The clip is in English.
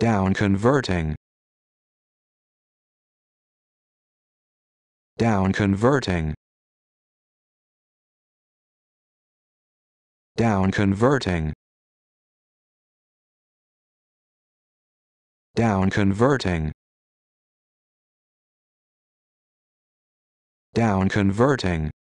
down converting down converting down converting down converting down converting